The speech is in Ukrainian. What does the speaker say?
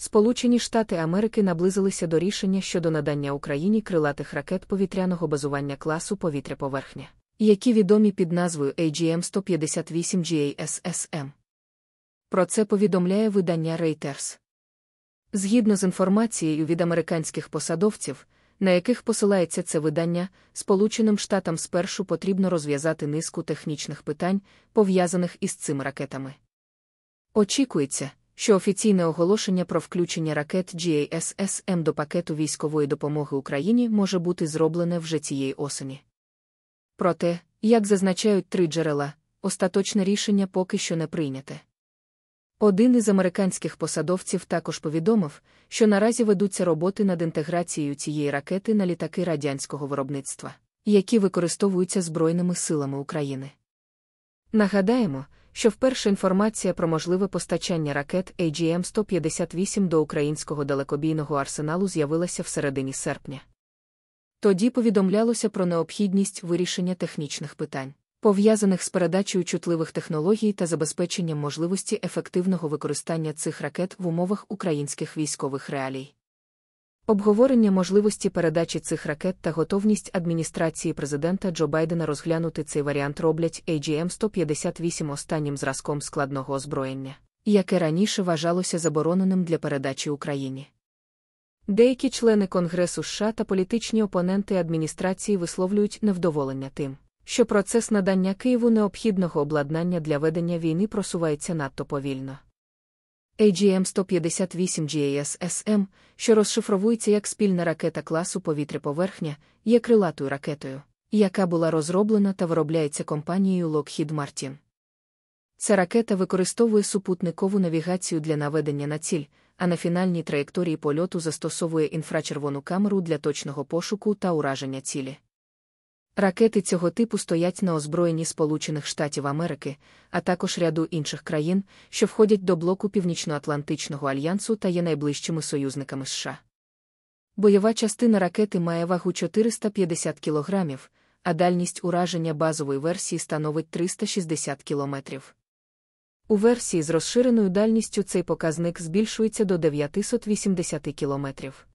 Сполучені Штати Америки наблизилися до рішення щодо надання Україні крилатих ракет повітряного базування класу повітря поверхня, які відомі під назвою agm 158 gassm Про це повідомляє видання Reuters. Згідно з інформацією від американських посадовців, на яких посилається це видання, Сполученим Штатам спершу потрібно розв'язати низку технічних питань, пов'язаних із цими ракетами. Очікується, що офіційне оголошення про включення ракет GASSM до пакету військової допомоги Україні може бути зроблене вже цієї осені. Проте, як зазначають три джерела, остаточне рішення поки що не прийняте. Один із американських посадовців також повідомив, що наразі ведуться роботи над інтеграцією цієї ракети на літаки радянського виробництва, які використовуються Збройними силами України. Нагадаємо, що вперше інформація про можливе постачання ракет agm 158 до українського далекобійного арсеналу з'явилася в середині серпня. Тоді повідомлялося про необхідність вирішення технічних питань, пов'язаних з передачею чутливих технологій та забезпеченням можливості ефективного використання цих ракет в умовах українських військових реалій. Обговорення можливості передачі цих ракет та готовність адміністрації президента Джо Байдена розглянути цей варіант роблять agm 158 останнім зразком складного озброєння, яке раніше вважалося забороненим для передачі Україні. Деякі члени Конгресу США та політичні опоненти адміністрації висловлюють невдоволення тим, що процес надання Києву необхідного обладнання для ведення війни просувається надто повільно agm 158 GASSM, що розшифровується як спільна ракета класу повітря-поверхня, є крилатою ракетою, яка була розроблена та виробляється компанією Lockheed Martin. Ця ракета використовує супутникову навігацію для наведення на ціль, а на фінальній траєкторії польоту застосовує інфрачервону камеру для точного пошуку та ураження цілі. Ракети цього типу стоять на озброєнні Сполучених Штатів Америки, а також ряду інших країн, що входять до блоку Північноатлантичного альянсу та є найближчими союзниками США. Бойова частина ракети має вагу 450 кг, а дальність ураження базової версії становить 360 км. У версії з розширеною дальністю цей показник збільшується до 980 кілометрів.